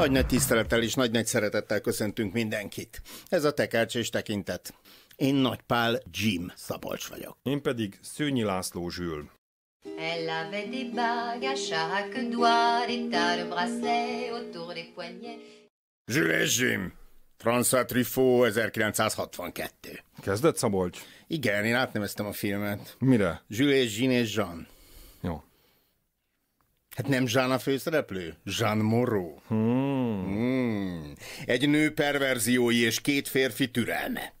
Nagy nagy tisztelettel és nagy nagy szeretettel köszöntünk mindenkit. Ez a Tekercs és Tekintet. Én Nagy Pál Jim Szabolcs vagyok. Én pedig Szőnyi László Zsül. Zsül és Jim, François Truffaut 1962. Kezdett Szabolcs? Igen, én átneveztem a filmet. Mire? és Jean és Jean. Jó. Hát nem Jean a főszereplő? Jean Moreau. Hmm. Hmm. Hmm. Egy nő perverziói és két férfi türelme.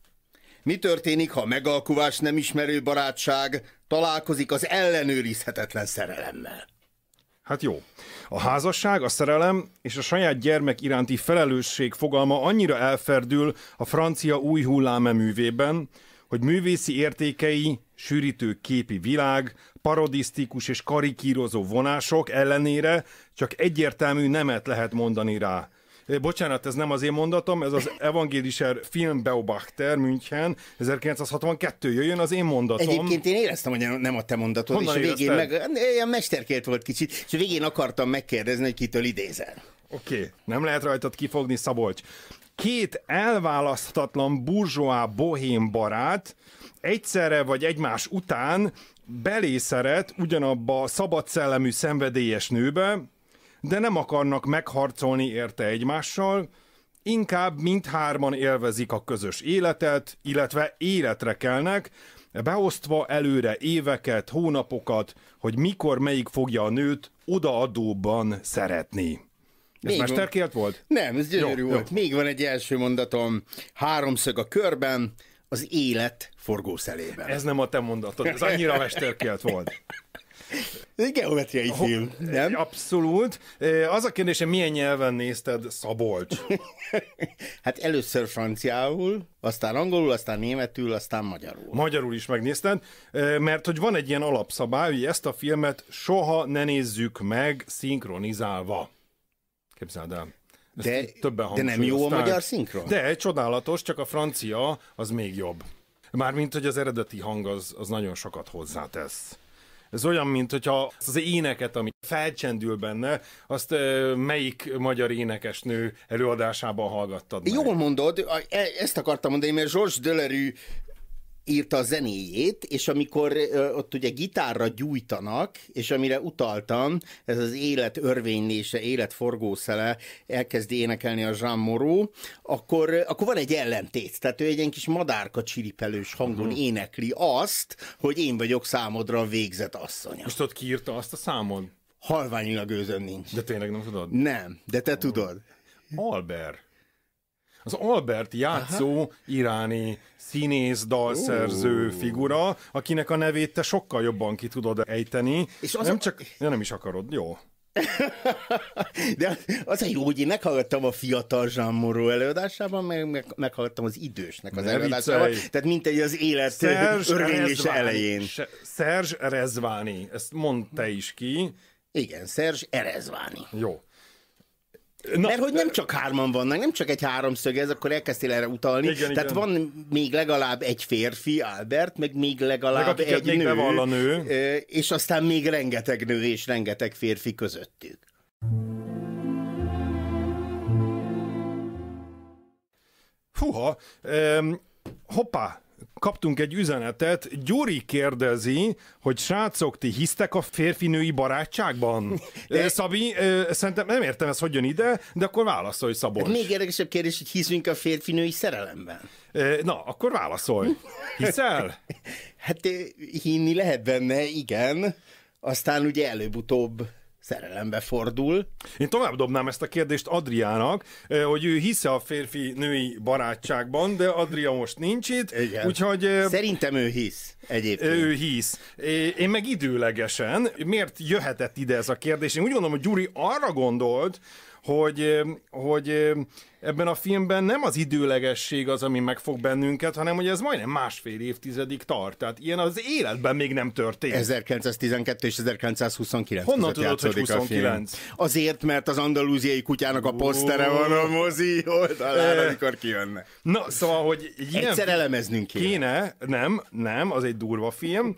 Mi történik, ha megalkuvás nem ismerő barátság találkozik az ellenőrizhetetlen szerelemmel? Hát jó. A házasság, a szerelem és a saját gyermek iránti felelősség fogalma annyira elferdül a francia új hullámeművében, hogy művészi értékei, sűrítő képi világ, parodisztikus és karikírozó vonások ellenére csak egyértelmű nemet lehet mondani rá. Bocsánat, ez nem az én mondatom, ez az Film Beobachter München 1962, jöjjön az én mondatom. Egyébként én éreztem, hogy nem a te mondatod, Honnan és a végén meg olyan hát, mesterkért volt kicsit, és a végén akartam megkérdezni, hogy kitől idézel. Oké, okay. nem lehet rajtad kifogni, Szabolcs két elválaszthatatlan burzsóá bohém barát egyszerre vagy egymás után belészeret ugyanabba a szabad szellemű szenvedélyes nőbe, de nem akarnak megharcolni érte egymással, inkább mindhárman élvezik a közös életet, illetve életre kelnek, beosztva előre éveket, hónapokat, hogy mikor melyik fogja a nőt odaadóban szeretni. Még ez Mesterkélt volt? Nem, ez gyönyörű jó, volt. Jó. Még van egy első mondatom. Háromszög a körben, az élet forgószelében. Ez nem a te mondatod, ez annyira mesterkélt volt. Ez egy geometriai film, nem? Abszolút. Az a kérdésem, milyen nyelven nézted Szabolcs? hát először franciául, aztán angolul, aztán németül, aztán magyarul. Magyarul is megnézted, mert hogy van egy ilyen alapszabály, hogy ezt a filmet soha ne nézzük meg szinkronizálva. Képzeld el. de, többen de nem jó a magyar szinkron? De, csodálatos, csak a francia az még jobb. Mármint, hogy az eredeti hang az, az nagyon sokat hozzátesz. Ez olyan, mint hogyha az éneket, ami felcsendül benne, azt melyik magyar énekesnő előadásában hallgattad meg? Jól mondod, e, ezt akartam mondani, mert Zsors Dölerű írta a zenéjét, és amikor ott ugye gitárra gyújtanak, és amire utaltam, ez az élet örvénylése, élet forgószele elkezdi énekelni a Jean Moreau, akkor, akkor van egy ellentét. Tehát ő egy ilyen kis madárka csiripelős hangon uh-huh. énekli azt, hogy én vagyok számodra a végzett asszony. Most ott kiírta azt a számon? Halványilag őzön nincs. De tényleg nem tudod? Nem, de te oh. tudod. Albert. Az Albert játszó Aha. iráni színész, dalszerző uh. figura, akinek a nevét te sokkal jobban ki tudod ejteni. És az nem a... csak, ja, nem is akarod, jó. De az a jó, hogy én meghallgattam a fiatal Jean Moreau előadásában, meg, meg meghallgattam az idősnek az ne előadásában. Viccelj. Tehát mint egy az élet örvénylés elején. Szerzs Rezváni, ezt mondta is ki. Igen, Szerzs Erezváni. Jó. Na, Mert hogy nem csak hárman vannak, nem csak egy háromszög, ez akkor elkezdtél erre utalni. Igen, Tehát igen. van még legalább egy férfi, Albert, meg még legalább meg egy még nő, a nő, és aztán még rengeteg nő és rengeteg férfi közöttük. Húha, um, hoppá, kaptunk egy üzenetet, Gyuri kérdezi, hogy srácok, ti hisztek a férfinői barátságban? De... Szabi, szerintem nem értem ez, hogy ide, de akkor válaszolj, Szabolcs. Hát még érdekesebb kérdés, hogy hiszünk a férfinői szerelemben. Na, akkor válaszolj. Hiszel? hát hinni lehet benne, igen. Aztán ugye előbb-utóbb szerelembe fordul. Én tovább dobnám ezt a kérdést Adriának, eh, hogy ő hisze a férfi-női barátságban, de Adria most nincs itt. Igen. Úgyhogy, eh, Szerintem ő hisz egyébként. Ő hisz. Én meg időlegesen. Miért jöhetett ide ez a kérdés? Én úgy gondolom, hogy Gyuri arra gondolt, hogy, eh, hogy ebben a filmben nem az időlegesség az, ami megfog bennünket, hanem hogy ez majdnem másfél évtizedig tart. Tehát ilyen az életben még nem történt. 1912 és 1929 Honnan tudod, hogy 29? Azért, mert az andalúziai kutyának a posztere van a mozi oldalán, amikor kijönne. Na, szóval, hogy ilyen Egyszer elemeznünk kéne. kéne. Nem, nem, az egy durva film.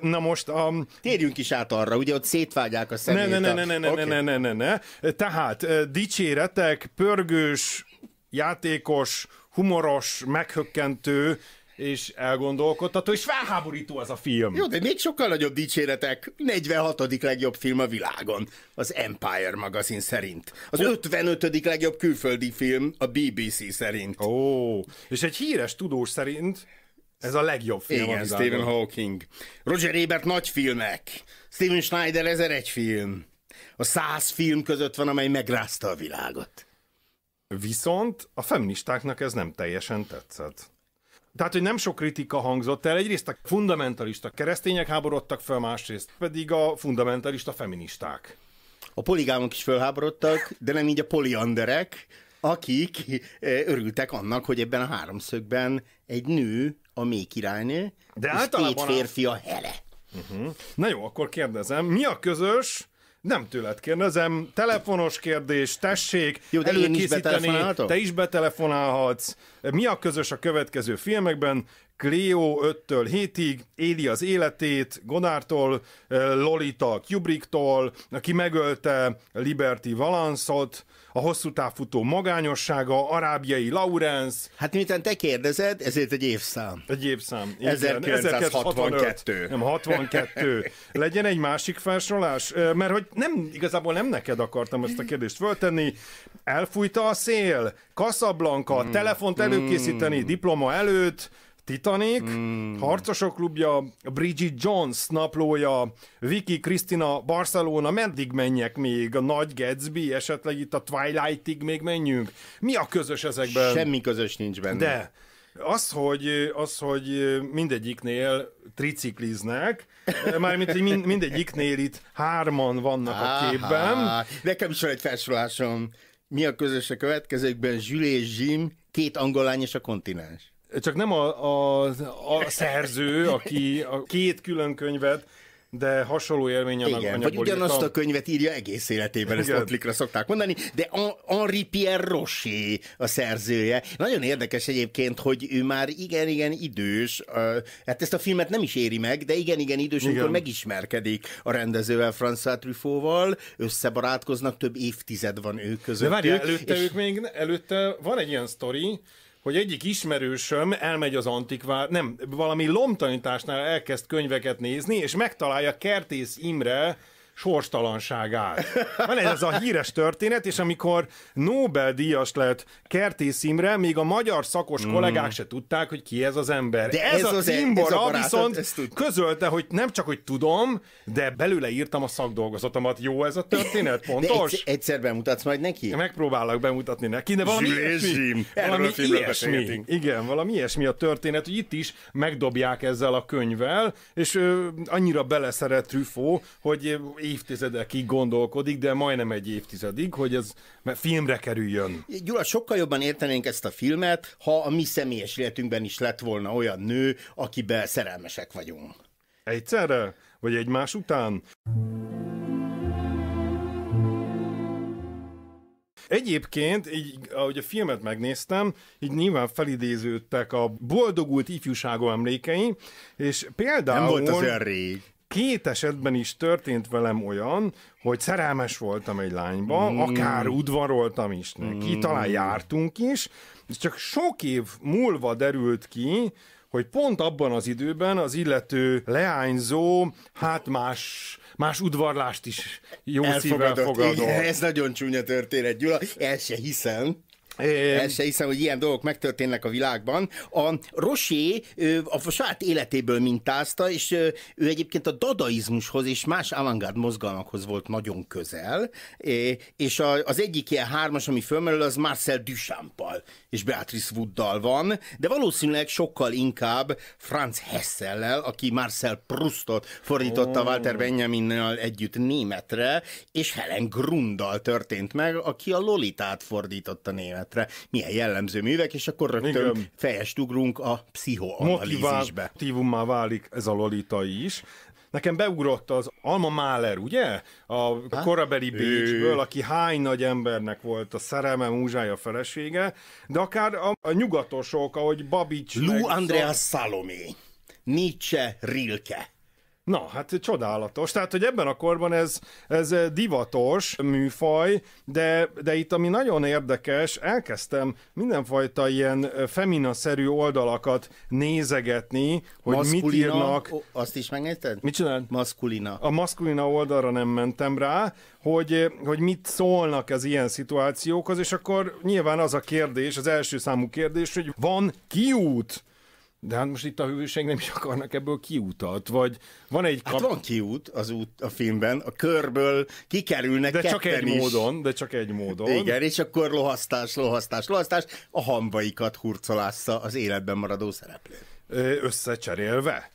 Na most a... Térjünk is át arra, ugye ott szétvágják a szemét. Ne, ne, ne, ne, ne, ne, ne, ne, ne, ne. Tehát dicséretek, pörgő erős, játékos, humoros, meghökkentő, és elgondolkodtató, és felháborító az a film. Jó, de még sokkal nagyobb dicséretek. 46. legjobb film a világon, az Empire magazin szerint. Az oh. 55. legjobb külföldi film a BBC szerint. Ó, oh. és egy híres tudós szerint ez a legjobb film. Igen, Stephen Hawking. Roger Ebert nagy filmek. Steven Schneider 1001 film. A száz film között van, amely megrázta a világot. Viszont a feministáknak ez nem teljesen tetszett. Tehát, hogy nem sok kritika hangzott el, egyrészt a fundamentalista keresztények háborodtak fel, másrészt pedig a fundamentalista feministák. A poligámok is felháborodtak, de nem így a polianderek, akik eh, örültek annak, hogy ebben a háromszögben egy nő a mély királynő, de és két férfi a hele. Uh-huh. Na jó, akkor kérdezem, mi a közös nem tőled kérdezem, telefonos kérdés, tessék, Jó, de előkészíteni, én is te is betelefonálhatsz. Mi a közös a következő filmekben? Cleo 5-től 7-ig, éli az életét, Gonártól, Lolita Kubricktól, aki megölte Liberty Valanszot, a hosszú távfutó magányossága, arábiai Laurens. Hát miután te kérdezed, ezért egy évszám. Egy évszám. Igen. 1962. Nem, 62. Legyen egy másik felsorolás? Mert hogy nem, igazából nem neked akartam ezt a kérdést föltenni. Elfújta a szél, Casablanca, hmm. telefont előkészíteni, hmm. diploma előtt, Titanic, mm. Harcosok klubja, Bridget Jones naplója, Vicky Kristina Barcelona, meddig menjek még? A Nagy Gatsby, esetleg itt a Twilightig még menjünk? Mi a közös ezekben? Semmi közös nincs benne. De az, hogy, az, hogy mindegyiknél tricikliznek, mármint, hogy mind, mindegyiknél itt hárman vannak Aha, a képben. Nekem is van egy felsorolásom. Mi a közös a következőkben? Jules és Jim, két angol lány és a kontinens. Csak nem a, a, a szerző, aki a két külön könyvet de hasonló élmény annak Igen, vagy ugyanazt a könyvet írja egész életében, ezt Otlikra szokták mondani, de Henri Pierre Rossi a szerzője. Nagyon érdekes egyébként, hogy ő már igen-igen idős, hát ezt a filmet nem is éri meg, de igen-igen idős, amikor megismerkedik a rendezővel, François Truffaut-val, összebarátkoznak, több évtized van ők között. De várj, előtte és... ők még, előtte van egy ilyen sztori, hogy egyik ismerősöm elmegy az antikvár, nem, valami lomtanításnál elkezd könyveket nézni, és megtalálja Kertész Imre sorstalanságát. Van ez a híres történet, és amikor Nobel-díjas lett Kertész Imre, még a magyar szakos mm. kollégák se tudták, hogy ki ez az ember. De ez, ez a címbora viszont közölte, hogy nem csak, hogy tudom, de belőle írtam a szakdolgozatomat. Jó ez a történet? Pontos? De egyszer bemutatsz majd neki? Megpróbálok bemutatni neki, de valami ilyesmi. Valami ilyesmi. Igen, valami ilyesmi a történet, hogy itt is megdobják ezzel a könyvvel, és ö, annyira beleszeret Trüfó, hogy évtizedekig gondolkodik, de majdnem egy évtizedig, hogy ez filmre kerüljön. Gyula, sokkal jobban értenénk ezt a filmet, ha a mi személyes életünkben is lett volna olyan nő, akiben szerelmesek vagyunk. Egyszerre? Vagy egymás után? Egyébként, így, ahogy a filmet megnéztem, így nyilván felidéződtek a boldogult ifjúságom emlékei, és például... Nem volt az olyan rég két esetben is történt velem olyan, hogy szerelmes voltam egy lányba, mm. akár udvaroltam is neki, mm. talán jártunk is, és csak sok év múlva derült ki, hogy pont abban az időben az illető leányzó, hát más, más udvarlást is jó Elfogadott. szívvel fogadott. Igen, ez nagyon csúnya történet, Gyula, el se hiszem. El se hiszem, hogy ilyen dolgok megtörténnek a világban. A Rosé a saját életéből mintázta, és ő egyébként a dadaizmushoz és más avantgárd mozgalmakhoz volt nagyon közel, és az egyik ilyen hármas, ami fölmerül, az Marcel Duchampal és Beatrice Wooddal van, de valószínűleg sokkal inkább Franz Hessellel, aki Marcel Proustot fordította oh. Walter Benjaminnal együtt németre, és Helen Grundal történt meg, aki a Lolitát fordította németre történetre milyen jellemző művek, és akkor rögtön fejest ugrunk a pszichoanalízisbe. Motivátívummá válik ez a lolita is. Nekem beugrott az Alma Mahler, ugye? A korabeli Bécsből, aki hány nagy embernek volt a szerelme, múzsája, felesége, de akár a, a nyugatosok, ahogy Babics... Lou Andreas salomé Nietzsche, Rilke Na, hát csodálatos. Tehát, hogy ebben a korban ez, ez divatos műfaj, de, de itt ami nagyon érdekes, elkezdtem mindenfajta ilyen femina femina-szerű oldalakat nézegetni, hogy maszkulina, mit írnak. Azt is megnézted? Mit csinál? Maszkulina. A maszkulina oldalra nem mentem rá, hogy, hogy mit szólnak az ilyen szituációkhoz, és akkor nyilván az a kérdés, az első számú kérdés, hogy van kiút? De hát most itt a hűség nem is akarnak ebből kiutat, vagy van egy... Hát kap... Hát van kiút az út a filmben, a körből kikerülnek De csak egy is. módon, de csak egy módon. Igen, és akkor lohasztás, lohasztás, lohasztás, a hambaikat hurcolásza az életben maradó szereplő. Összecserélve.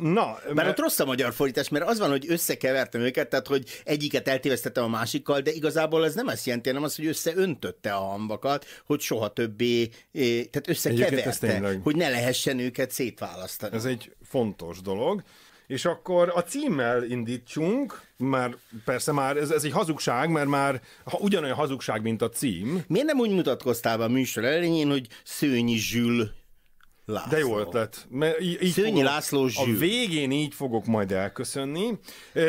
Na, mert, mert ott rossz a magyar fordítás, mert az van, hogy összekevertem őket, tehát hogy egyiket eltévesztettem a másikkal, de igazából ez nem azt jelenti, hanem az, hogy összeöntötte a hamvakat, hogy soha többé, tehát összekeverte, hogy ne lehessen őket szétválasztani. Ez egy fontos dolog. És akkor a címmel indítsunk, már persze már ez, ez egy hazugság, mert már ha, ugyanolyan hazugság, mint a cím. Miért nem úgy mutatkoztál be a műsor elején, hogy Szőnyi Zsül László. De jó ötlet. Mert így, így Szőnyi fogok, László Zsül. A végén így fogok majd elköszönni.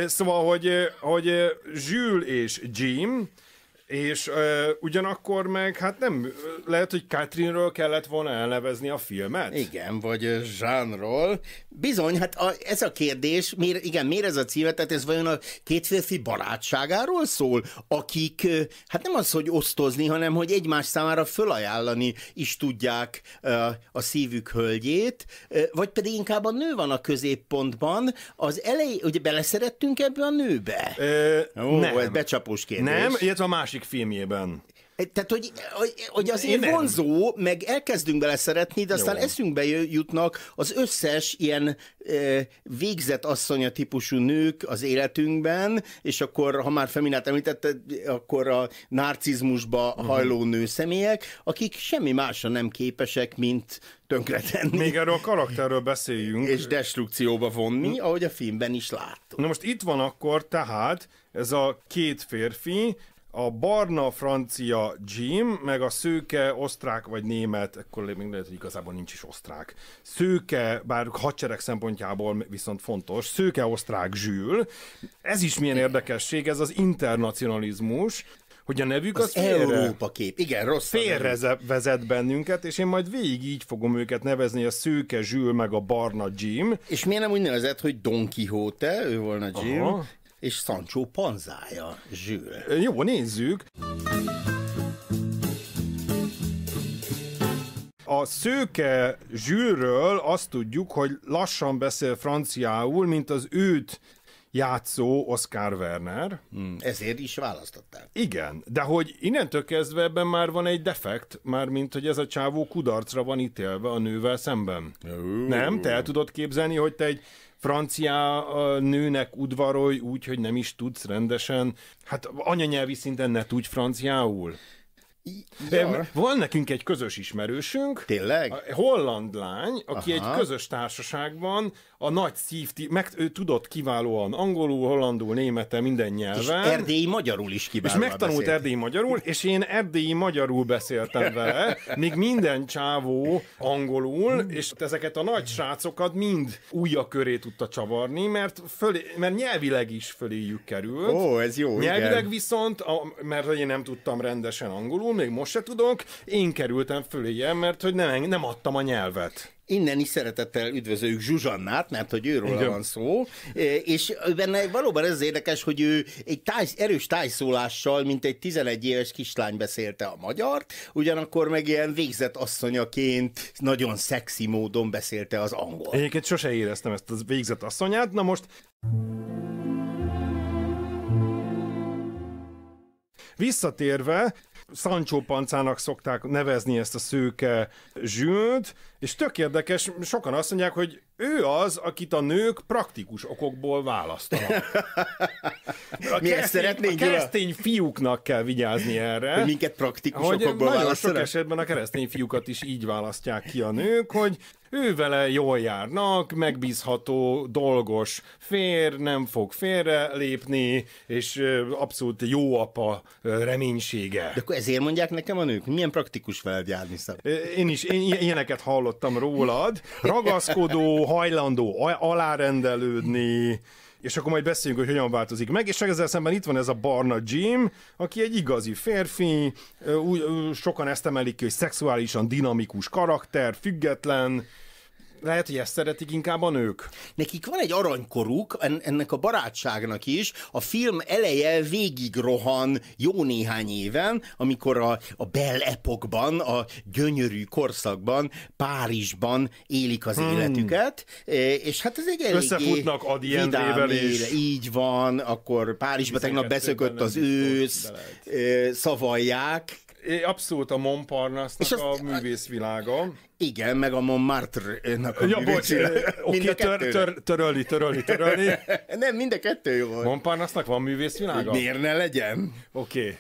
Szóval, hogy, hogy Zsül és Jim és ö, ugyanakkor meg, hát nem, lehet, hogy Katrinről kellett volna elnevezni a filmet? Igen, vagy Jeanról. Bizony, hát a, ez a kérdés, miért, igen, miért ez a címet, tehát ez vajon a két férfi barátságáról szól, akik, hát nem az, hogy osztozni, hanem hogy egymás számára fölajánlani is tudják a szívük hölgyét, vagy pedig inkább a nő van a középpontban, az elej, ugye beleszerettünk ebbe a nőbe? Ö, Ó, nem. ez becsapós kérdés. Nem, illetve a másik másik filmjében. Tehát, hogy, hogy azért Én vonzó, meg elkezdünk bele szeretni, de aztán Jó. eszünkbe jutnak az összes ilyen e, végzett asszonya típusú nők az életünkben, és akkor, ha már Feminát említetted, akkor a narcizmusba mhm. hajló uh-huh. nő személyek, akik semmi másra nem képesek, mint tönkretenni. Még erről a karakterről beszéljünk. És destrukcióba vonni, ahogy a filmben is láttuk. Na most itt van akkor tehát ez a két férfi, a barna francia Jim, meg a szőke osztrák vagy német, akkor még lehet, hogy igazából nincs is osztrák. Szőke, bár hadsereg szempontjából viszont fontos, szőke osztrák zsűl. Ez is milyen érdekesség, ez az internacionalizmus, hogy a nevük az, az félre, Európa kép. Igen, rossz. Félre vezet bennünket, és én majd végig így fogom őket nevezni, a szőke zsűl meg a barna Jim. És miért nem úgy nevezett, hogy Don Quixote, ő volna Jim, Aha és Sancho panzája, Zsűr. Jó, nézzük. A szőke zsűrről azt tudjuk, hogy lassan beszél franciául, mint az őt játszó Oscar Werner. Hmm. Ezért is választották. Igen, de hogy innentől kezdve ebben már van egy defekt, már mint hogy ez a csávó kudarcra van ítélve a nővel szemben. Uh. Nem? Te el tudod képzelni, hogy te egy francia nőnek udvarolj úgy, hogy nem is tudsz rendesen, hát anyanyelvi szinten ne tudj franciául. Ja. Van nekünk egy közös ismerősünk. Tényleg? A holland lány, aki Aha. egy közös társaságban a nagy szívti, meg ő tudott kiválóan angolul, hollandul, némete, minden nyelven. És erdélyi magyarul is kiválóan És megtanult beszélt. erdélyi magyarul, és én erdélyi magyarul beszéltem vele, még minden csávó angolul, hmm. és ezeket a nagy srácokat mind újja köré tudta csavarni, mert, fölé, mert nyelvileg is föléjük került. Ó, ez jó, Nyelvileg igen. viszont, a, mert én nem tudtam rendesen angolul, magyarul még most se tudok, én kerültem föléje, mert hogy nem, nem adtam a nyelvet. Innen is szeretettel üdvözöljük Zsuzsannát, mert hogy őről Igen. van szó, e, és benne valóban ez érdekes, hogy ő egy táj, erős tájszólással, mint egy 11 éves kislány beszélte a magyart, ugyanakkor meg ilyen végzett asszonyaként nagyon szexi módon beszélte az angol. Egyébként sose éreztem ezt a végzett asszonyát, na most... Visszatérve, Sancho pancának szokták nevezni ezt a szőke zsűnt, és tök érdekes, sokan azt mondják, hogy ő az, akit a nők praktikus okokból választanak. Mi ezt szeretnénk, A keresztény fiúknak kell vigyázni erre. Hogy minket praktikus hogy okokból nagyon választanak? sok esetben a keresztény fiúkat is így választják ki a nők, hogy ő vele jól járnak, megbízható, dolgos fér, nem fog félre lépni, és abszolút jó apa reménysége. De akkor ezért mondják nekem a nők, milyen praktikus veled járni szab. Én is én ilyeneket hallottam rólad. Ragaszkodó, hajlandó alárendelődni, és akkor majd beszéljünk, hogy hogyan változik meg, és ezzel szemben itt van ez a barna Jim, aki egy igazi férfi, sokan ezt emelik ki, hogy szexuálisan dinamikus karakter, független, lehet, hogy ezt szeretik inkább a nők. Nekik van egy aranykoruk, ennek a barátságnak is, a film eleje végig rohan jó néhány éven, amikor a, a Belle Epokban, a gyönyörű korszakban, Párizsban élik az hmm. életüket, e, és hát ez egy eléggé Összefutnak Adi vidám éle. Így van, akkor Párizsban tegnap beszökött az ősz, e, szavalják, abszolút a Montparnasse-nak és azt, művészvilága. Igen, meg a Montmartre-nak a ja, bocs, oké, tör, tör, törölni, törölni, törölni. Nem, mind a kettő jó volt. Montparnasse-nak van művészvilága? Miért ne legyen? Oké.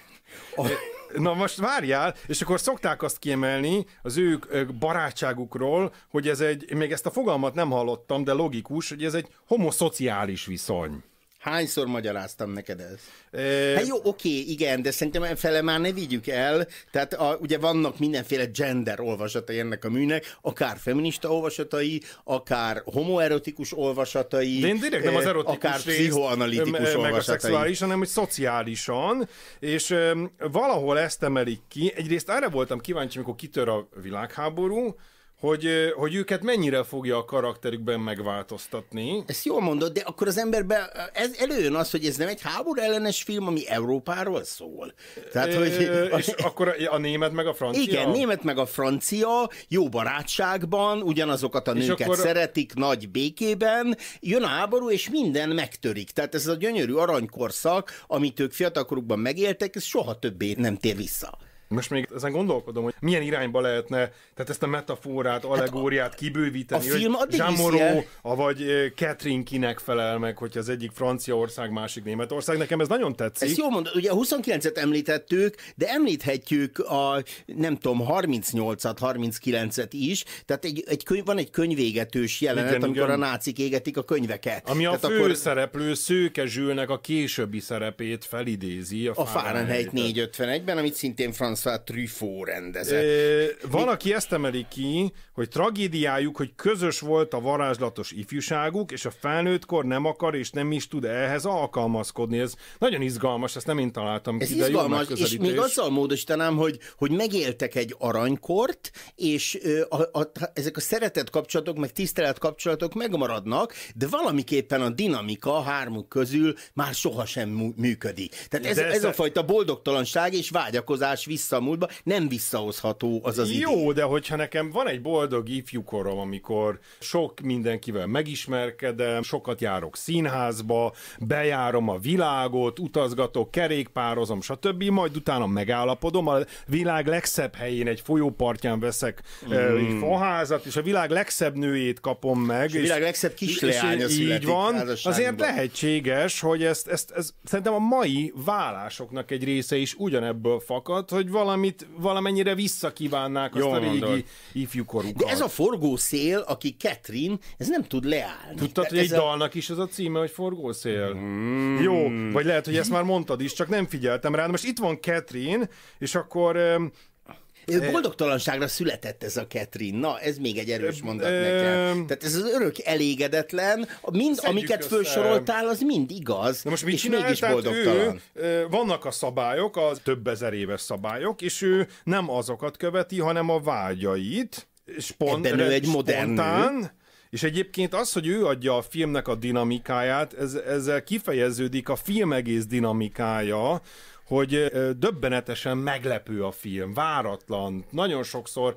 Okay. Na most várjál, és akkor szokták azt kiemelni az ő barátságukról, hogy ez egy, még ezt a fogalmat nem hallottam, de logikus, hogy ez egy homoszociális viszony. Hányszor magyaráztam neked ezt? E... Hát jó, oké, igen, de szerintem fele már ne vigyük el. Tehát a, ugye vannak mindenféle gender olvasatai ennek a műnek, akár feminista olvasatai, akár homoerotikus olvasatai. De én direkt nem az erotikus akár részt, pszichoanalitikus meg olvasatai. a szexuális, hanem hogy szociálisan, és um, valahol ezt emelik ki. Egyrészt erre voltam kíváncsi, amikor kitör a világháború, hogy, hogy őket mennyire fogja a karakterükben megváltoztatni. Ezt jól mondod, de akkor az emberben ez előjön az, hogy ez nem egy háború ellenes film, ami Európáról szól. Tehát, hogy... és akkor a német meg a francia? Igen, német meg a francia, jó barátságban, ugyanazokat a nőket akkor... szeretik, nagy békében, jön a háború, és minden megtörik. Tehát ez a gyönyörű aranykorszak, amit ők fiatalkorukban megéltek, ez soha többé nem tér vissza. Most még ezen gondolkodom, hogy milyen irányba lehetne, tehát ezt a metaforát, hát allegóriát kibővíteni, a film hogy Moreau, vagy Catherine kinek felel meg, hogy az egyik Franciaország, másik Németország. Nekem ez nagyon tetszik. Ezt jól mondod, ugye a 29-et említettük, de említhetjük a, nem tudom, 38-at, 39-et is, tehát egy, egy könyv, van egy könyvégetős jelenet, igen, amikor igen. a nácik égetik a könyveket. Ami tehát a fő akkor... szereplő Szőke Zsülnek a későbbi szerepét felidézi. A, a Fahrenheit 451-ben, amit szintén Franz François Truffaut rendezett. E, van, Mi... aki ezt emeli ki, hogy tragédiájuk, hogy közös volt a varázslatos ifjúságuk, és a felnőttkor nem akar és nem is tud ehhez alkalmazkodni. Ez nagyon izgalmas, ezt nem én találtam Ez de izgalmas, jó és még azzal módosítanám, hogy, hogy megéltek egy aranykort, és a, a, a, ezek a szeretet kapcsolatok, meg tisztelet kapcsolatok megmaradnak, de valamiképpen a dinamika a hármuk közül már sohasem működik. Tehát ez, ez, ez a fajta boldogtalanság és vágyakozás vissza vissza a múltba, nem visszahozható az az Jó, idő. de hogyha nekem van egy boldog ifjúkorom, amikor sok mindenkivel megismerkedem, sokat járok színházba, bejárom a világot, utazgatok, kerékpározom, stb., majd utána megállapodom, a világ legszebb helyén egy folyópartján veszek mm. egy faházat, és a világ legszebb nőjét kapom meg. És a világ és legszebb kisleánya Így van, azért lehetséges, hogy ezt, ezt, ezt, ezt szerintem a mai vállásoknak egy része is ugyanebből fakad, hogy van valamit valamennyire visszakívánnák azt a régi mondod. ifjúkorukat. De ez a forgószél, aki Catherine, ez nem tud leállni. Tudtad, hogy egy a... dalnak is az a címe, hogy forgószél? Mm. Jó, vagy lehet, hogy ezt már mondtad is, csak nem figyeltem rá. most itt van Catherine, és akkor boldogtalanságra született ez a Catherine. Na, ez még egy erős mondat nekem. Tehát ez az örök elégedetlen, mind, Szedjük amiket össze. fölsoroltál, az mind igaz. Na most mit és mégis Tehát boldogtalan. Ő, vannak a szabályok, a több ezer éves szabályok, és ő nem azokat követi, hanem a vágyait. Spont, Ebben ő egy modern spontán, és egyébként az, hogy ő adja a filmnek a dinamikáját, ez, ezzel kifejeződik a film egész dinamikája, hogy döbbenetesen meglepő a film, váratlan. Nagyon sokszor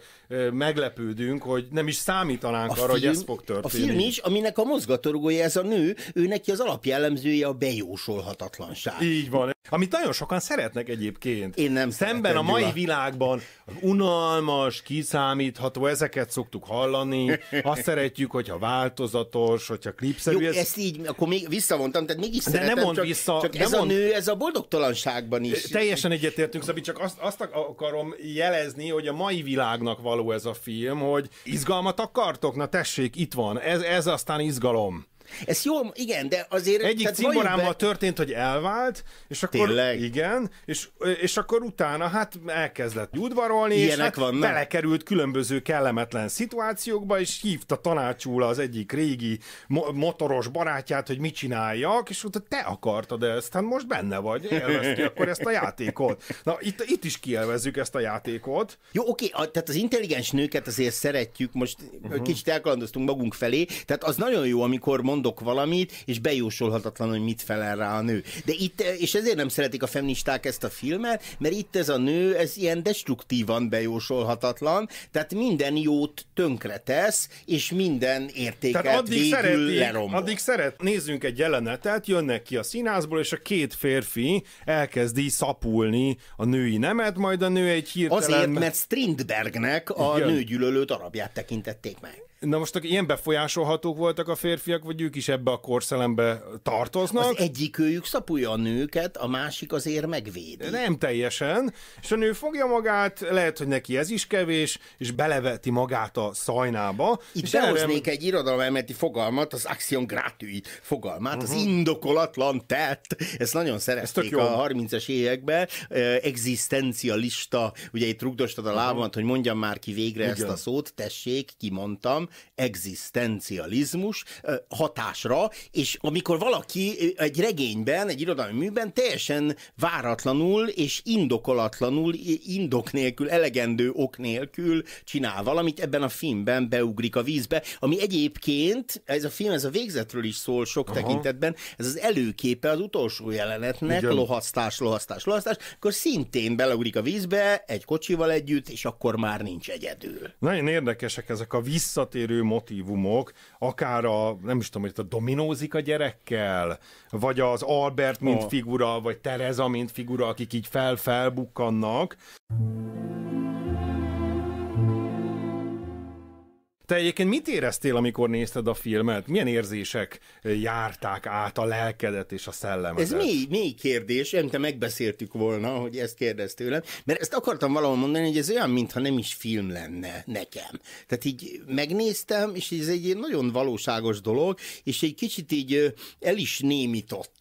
meglepődünk, hogy nem is számítanánk a arra, film, hogy ez fog történni. A film is, aminek a mozgatórugója ez a nő, ő neki az alapjellemzője a bejósolhatatlanság. Így van. Amit nagyon sokan szeretnek egyébként. Én nem Szemben a mai Gyula. világban unalmas, kiszámítható, ezeket szoktuk hallani. Azt szeretjük, hogyha változatos, hogyha klipszerű. Jó, ez... ezt így, akkor még visszavontam, tehát mégis De nem mond csak, vissza, csak nem ez mond... a nő, ez a boldogtalanságban ebben is. Teljesen egyetértünk, Szabi, csak azt, azt akarom jelezni, hogy a mai világnak való ez a film, hogy izgalmat akartok? Na tessék, itt van, ez, ez aztán izgalom. Ez jó, igen, de azért... Egyik cimborámmal be... történt, hogy elvált, és akkor... Tényleg? Igen, és, és akkor utána hát elkezdett udvarolni, Ilyenek és hát van, belekerült különböző kellemetlen szituációkba, és hívta tanácsul az egyik régi mo- motoros barátját, hogy mit csináljak, és utána te akartad ezt, hát most benne vagy, élvezd ki akkor ezt a játékot. Na, itt, itt is kielvezzük ezt a játékot. Jó, oké, a, tehát az intelligens nőket azért szeretjük, most uh-huh. kicsit elkalandoztunk magunk felé, tehát az nagyon jó, amikor mond mondok valamit, és bejósolhatatlan, hogy mit felel rá a nő. De itt, és ezért nem szeretik a feministák ezt a filmet, mert itt ez a nő, ez ilyen destruktívan bejósolhatatlan, tehát minden jót tönkre tesz, és minden értéket tehát addig végül szeretnék, lerombol. Addig szeret, nézzünk egy jelenetet, jönnek ki a színházból, és a két férfi elkezdi szapulni a női nemet, majd a nő egy hirtelen... Azért, mert Strindbergnek a Igen. nőgyűlölő darabját tekintették meg. Na most akkor ilyen befolyásolhatók voltak a férfiak, vagy ők is ebbe a korszelembe tartoznak? Az egyik őjük szapulja a nőket, a másik azért megvédi. Nem teljesen, és a nő fogja magát, lehet, hogy neki ez is kevés, és beleveti magát a szajnába. Itt behoznék erre... egy irodalomelméleti fogalmat, az axion gratui fogalmát, uh-huh. az mhm. indokolatlan tett, ezt nagyon szerették ez a 30-es években, Existencialista, ugye itt rugdostad a mhm. lábamat, uh-huh. hogy mondjam már ki végre Ugyan. ezt a szót, tessék, kimondtam, egzisztencializmus hatásra, és amikor valaki egy regényben, egy irodalmi műben teljesen váratlanul és indokolatlanul, indok nélkül, elegendő ok nélkül csinál valamit, ebben a filmben beugrik a vízbe, ami egyébként, ez a film, ez a végzetről is szól sok Aha. tekintetben, ez az előképe az utolsó jelenetnek, Igen. lohasztás, lohasztás, lohasztás, akkor szintén beleugrik a vízbe egy kocsival együtt, és akkor már nincs egyedül. Nagyon érdekesek ezek a visszat visszatérő motivumok, akár a, nem is tudom, hogy a dominózik a gyerekkel, vagy az Albert, mint oh. figura, vagy Tereza, mint figura, akik így fel-felbukkannak. Te egyébként mit éreztél, amikor nézted a filmet? Milyen érzések járták át a lelkedet és a szellemet? Ez mély, mély kérdés, nem te megbeszéltük volna, hogy ezt kérdezt tőlem, mert ezt akartam valahol mondani, hogy ez olyan, mintha nem is film lenne nekem. Tehát így megnéztem, és ez egy nagyon valóságos dolog, és egy kicsit így el is némított.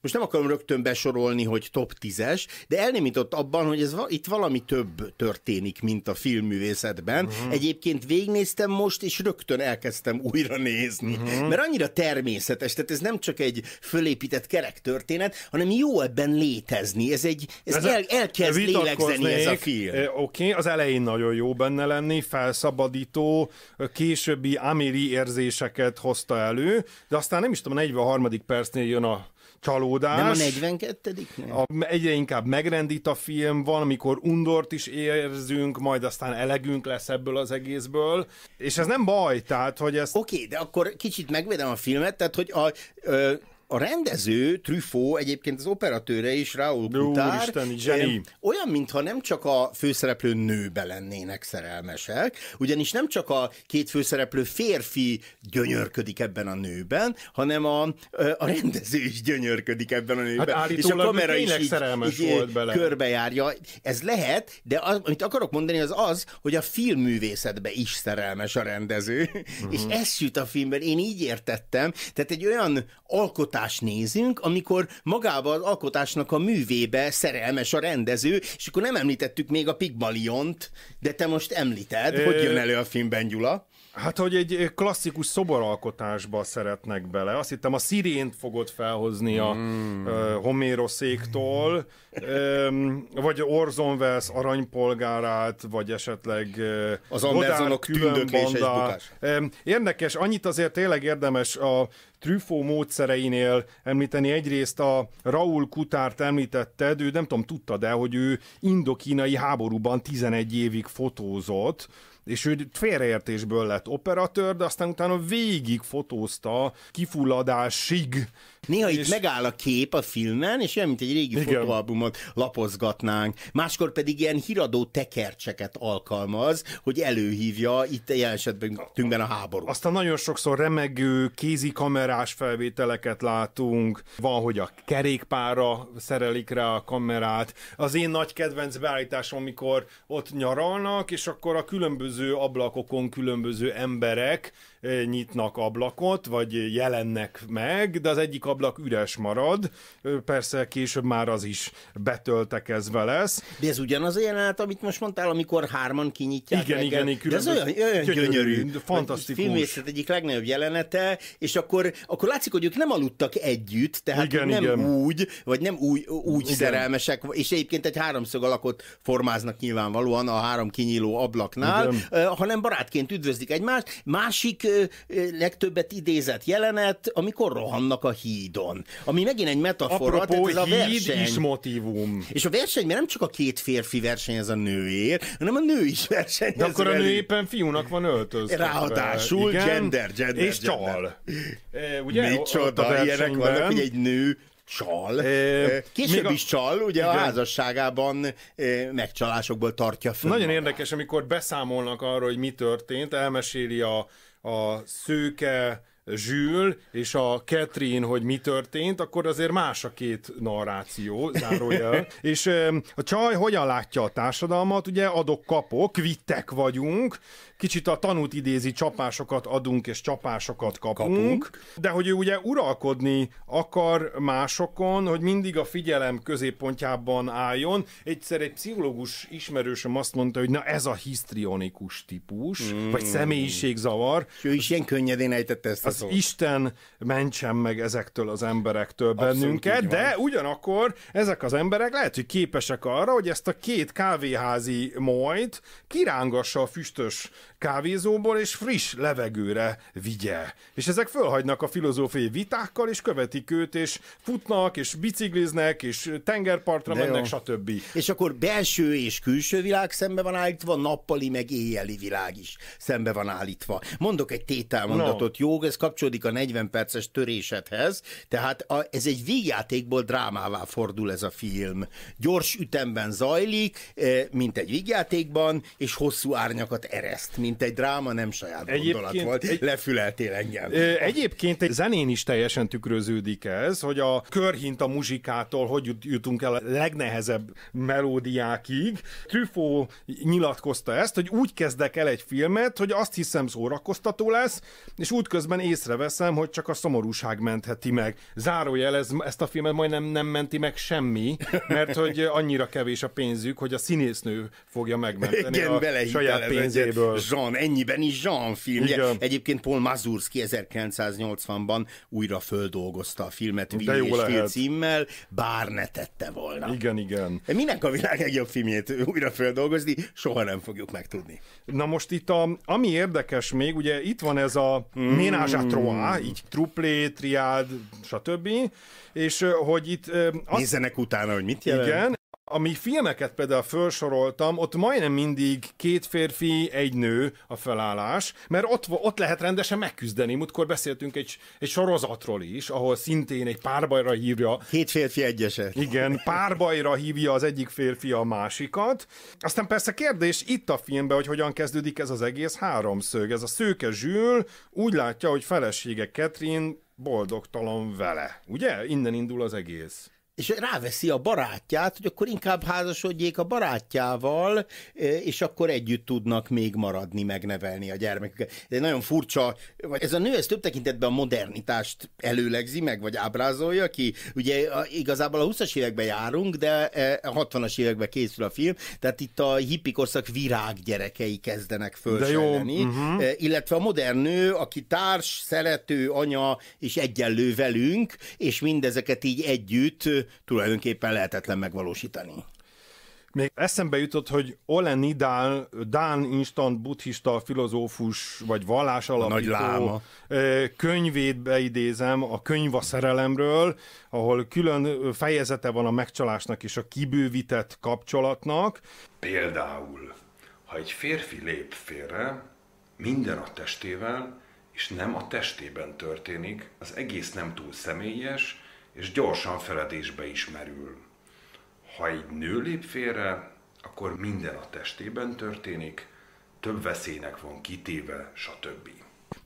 Most nem akarom rögtön besorolni, hogy top 10-es, de elnémított abban, hogy ez, itt valami több történik, mint a filmművészetben. Uh-huh. Egyébként végignéztem most, és rögtön elkezdtem újra nézni. Uh-huh. Mert annyira természetes, tehát ez nem csak egy fölépített kerek történet, hanem jó ebben létezni. Ez egy, ez, ez el, elkezd lélegzeni ez a film. Oké, okay, az elején nagyon jó benne lenni, felszabadító, későbbi améli érzéseket hozta elő, de aztán nem is tudom, a 43. percnél jön a csalódás. Nem a 42 a, Egyre inkább megrendít a film, van, amikor undort is érzünk, majd aztán elegünk lesz ebből az egészből, és ez nem baj, tehát, hogy ez... Oké, okay, de akkor kicsit megvédem a filmet, tehát, hogy a... Ö a rendező, Trüfó, egyébként az operatőre is, Raúl Kutár, Isten, zseni. olyan, mintha nem csak a főszereplő nőbe lennének szerelmesek, ugyanis nem csak a két főszereplő férfi gyönyörködik ebben a nőben, hanem a, a rendező is gyönyörködik ebben a nőben. Hát és a kamera is így, szerelmes így, volt bele. körbejárja. Ez lehet, de az, amit akarok mondani, az az, hogy a filmművészetbe is szerelmes a rendező, uh-huh. és ez süt a filmben, én így értettem. Tehát egy olyan alkotás alkotást nézünk, amikor magába az alkotásnak a művébe szerelmes a rendező, és akkor nem említettük még a Pigmaliont, de te most említed, Ö... hogy jön elő a filmben, Gyula? Hát, hogy egy klasszikus szoboralkotásba szeretnek bele. Azt hittem, a szirént fogod felhozni a mm. uh, homéroszéktól, um, vagy Orson Welles aranypolgárát, vagy esetleg uh, az Andersonok tündöklés és Um, érdekes, annyit azért tényleg érdemes a trüfó módszereinél említeni. Egyrészt a Raúl Kutárt említetted, ő nem tudom, tudtad de hogy ő indokínai háborúban 11 évig fotózott, és ő félreértésből lett operatőr, de aztán utána végig fotózta kifulladásig. Néha és... itt megáll a kép a filmen, és olyan, mint egy régi Igen. fotóalbumot lapozgatnánk. Máskor pedig ilyen híradó tekercseket alkalmaz, hogy előhívja itt jelen esetben a háború. Aztán nagyon sokszor remegő kézikamerát kamerás felvételeket látunk, van, hogy a kerékpára szerelik rá a kamerát. Az én nagy kedvenc beállításom, amikor ott nyaralnak, és akkor a különböző ablakokon különböző emberek nyitnak ablakot, vagy jelennek meg, de az egyik ablak üres marad, persze később már az is betöltekezve lesz. De ez ugyanaz a jelenet, amit most mondtál, amikor hárman kinyitják Igen, meg igen, igen. De ez olyan, olyan gyönyörű, gyönyörű fantasztikus. Filmészet egyik legnagyobb jelenete, és akkor, akkor látszik, hogy ők nem aludtak együtt, tehát igen, nem igen. úgy, vagy nem úgy, úgy igen. szerelmesek, és egyébként egy háromszög alakot formáznak nyilvánvalóan a három kinyíló ablaknál, igen. hanem barátként üdvözlik egymást. Másik legtöbbet idézett jelenet, amikor rohannak a hídon. Ami megint egy metafora, Apropó, tehát ez a verseny. is motivum. És a verseny, mert nem csak a két férfi versenyez a nőért, hanem a nő is versenyez. De akkor a nő éppen fiúnak van öltözve. Ráadásul Igen, gender, gender, És gender. csal. E, ugye, Micsoda, ilyenek vannak, hogy egy nő csal. E, e Később a... is csal, ugye igen. a házasságában e, megcsalásokból tartja fel. Nagyon magát. érdekes, amikor beszámolnak arról, hogy mi történt, elmeséli a a szőke Zsül és a Catherine, hogy mi történt, akkor azért más a két narráció, zárójel. és a csaj hogyan látja a társadalmat, ugye adok-kapok, vittek vagyunk, kicsit a tanút idézi csapásokat adunk és csapásokat kapunk, kapunk. de hogy ő ugye uralkodni akar másokon, hogy mindig a figyelem középpontjában álljon. Egyszer egy pszichológus ismerősöm azt mondta, hogy na ez a hisztrionikus típus, mm. vagy személyiségzavar. És ő is ilyen könnyedén ejtette ezt a szót. Isten mentsen meg ezektől az emberektől bennünket, Abszolút, de ugyanakkor ezek az emberek lehet, hogy képesek arra, hogy ezt a két kávéházi mojt kirángassa a füstös kávézóból és friss levegőre vigye. És ezek fölhagynak a filozófiai vitákkal, és követik őt, és futnak, és bicikliznek, és tengerpartra De mennek, jó. stb. És akkor belső és külső világ szembe van állítva, nappali meg éjjeli világ is szembe van állítva. Mondok egy tételmondatot, no. jó, ez kapcsolódik a 40 perces törésedhez, tehát a, ez egy vígjátékból drámává fordul ez a film. Gyors ütemben zajlik, eh, mint egy vígjátékban, és hosszú árnyakat ereszt, mint mint egy dráma, nem saját egyébként, gondolat volt. Egy, Lefüleltél engem. Egyébként egy zenén is teljesen tükröződik ez, hogy a körhinta muzsikától hogy jutunk el a legnehezebb melódiákig. Trüfó nyilatkozta ezt, hogy úgy kezdek el egy filmet, hogy azt hiszem szórakoztató lesz, és útközben észreveszem, hogy csak a szomorúság mentheti meg. Zárójel, ez, ezt a filmet majdnem nem menti meg semmi, mert hogy annyira kevés a pénzük, hogy a színésznő fogja megmenteni Igen, a saját pénzéből. Jean, ennyiben is Jean film. egyébként Paul Mazurski 1980-ban újra földolgozta a filmet Willy és Phil címmel, bár ne tette volna. Igen, igen. minek a világ legjobb filmjét újra földolgozni, soha nem fogjuk megtudni. Na most itt, a, ami érdekes még, ugye itt van ez a mm. ménázs à trois, így truplé, triád, stb. És hogy itt... Azt... Nézzenek utána, hogy mit jelent. Igen, ami filmeket például felsoroltam, ott majdnem mindig két férfi, egy nő a felállás, mert ott, ott lehet rendesen megküzdeni. Múltkor beszéltünk egy, egy sorozatról is, ahol szintén egy párbajra hívja. Két férfi egyeset. Igen, párbajra hívja az egyik férfi a másikat. Aztán persze kérdés itt a filmben, hogy hogyan kezdődik ez az egész háromszög. Ez a szőke zsűl úgy látja, hogy felesége Catherine boldogtalan vele. Ugye? Innen indul az egész és ráveszi a barátját, hogy akkor inkább házasodjék a barátjával, e, és akkor együtt tudnak még maradni, megnevelni a gyermeküket. Ez egy nagyon furcsa, vagy ez a nő ez több tekintetben a modernitást előlegzi meg, vagy ábrázolja ki. Ugye igazából a 20-as években járunk, de e, a 60-as években készül a film, tehát itt a hippikorszak korszak virággyerekei kezdenek fölsejleni, uh-huh. Mhm. E, illetve a modern nő, aki társ, szerető, anya és egyenlő velünk, és mindezeket így együtt tulajdonképpen lehetetlen megvalósítani. Még eszembe jutott, hogy Ole Nidal, Dán instant buddhista filozófus, vagy vallás alapító Nagy láma. könyvét beidézem, a könyv a szerelemről, ahol külön fejezete van a megcsalásnak és a kibővített kapcsolatnak. Például, ha egy férfi lép félre, minden a testével, és nem a testében történik, az egész nem túl személyes, és gyorsan feledésbe is merül. Ha egy nő lép félre, akkor minden a testében történik, több veszélynek van kitéve, stb.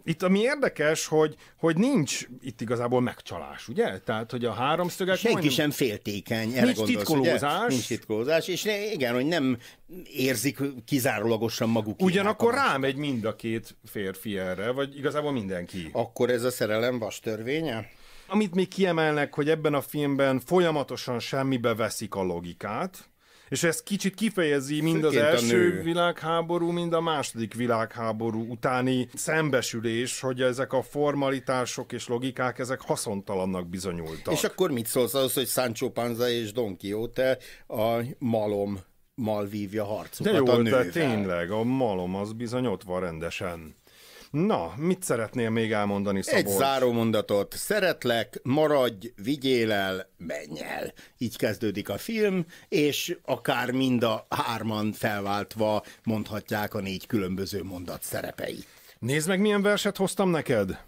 Itt ami érdekes, hogy, hogy nincs itt igazából megcsalás, ugye? Tehát, hogy a háromszögek... Senki majdnem... sem féltékeny, erre nincs gondolsz, titkolózás. Ugye? Nincs titkolózás, és ne, igen, hogy nem érzik kizárólagosan maguk. Ugyanakkor rámegy mind a két férfi erre, vagy igazából mindenki. Akkor ez a szerelem vas törvénye? Amit még kiemelnek, hogy ebben a filmben folyamatosan semmibe veszik a logikát, és ez kicsit kifejezi mind Főként az első világháború, mind a második világháború utáni szembesülés, hogy ezek a formalitások és logikák, ezek haszontalannak bizonyultak. És akkor mit szólsz ahhoz, hogy Sancho Panza és Don Quixote a malom malvívja harcukat De jó, a nővel. de tényleg, a malom az bizony ott van rendesen. Na, mit szeretnél még elmondani, Szabolcs? Egy záró mondatot. Szeretlek, maradj, vigyél el, menj el. Így kezdődik a film, és akár mind a hárman felváltva mondhatják a négy különböző mondat szerepei. Nézd meg, milyen verset hoztam neked!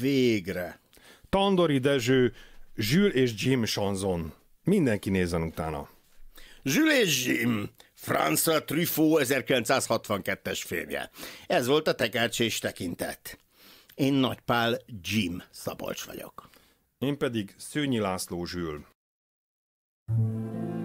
Végre! Tandori Dezső, Jules és Jim Sanzon. Mindenki nézzen utána. Jules és Jim! François Truffaut 1962-es filmje. Ez volt a tekercs és tekintet. Én Nagypál Jim Szabolcs vagyok. Én pedig Szőnyi László Zsül. thank you